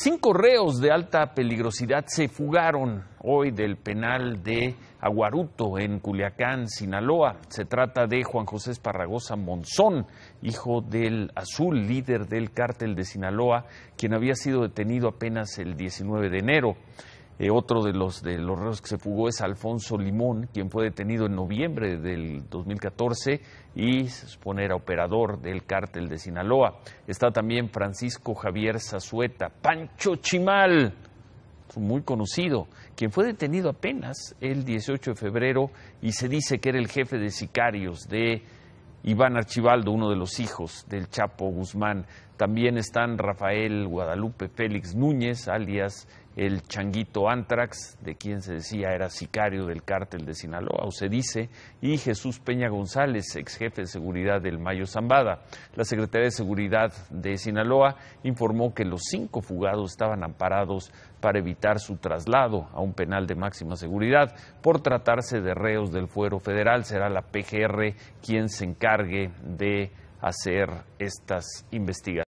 Cinco reos de alta peligrosidad se fugaron hoy del penal de Aguaruto en Culiacán, Sinaloa. Se trata de Juan José Esparragosa Monzón, hijo del Azul, líder del cártel de Sinaloa, quien había sido detenido apenas el 19 de enero. Eh, otro de los, de los reos que se fugó es Alfonso Limón, quien fue detenido en noviembre del 2014 y se supone era operador del cártel de Sinaloa. Está también Francisco Javier Zazueta, Pancho Chimal, muy conocido, quien fue detenido apenas el 18 de febrero y se dice que era el jefe de sicarios de Iván Archibaldo, uno de los hijos del Chapo Guzmán. También están Rafael Guadalupe Félix Núñez, alias el changuito Antrax, de quien se decía era sicario del cártel de Sinaloa, o se dice, y Jesús Peña González, ex jefe de seguridad del Mayo Zambada. La Secretaría de Seguridad de Sinaloa informó que los cinco fugados estaban amparados para evitar su traslado a un penal de máxima seguridad. Por tratarse de reos del fuero federal, será la PGR quien se encargue de hacer estas investigaciones.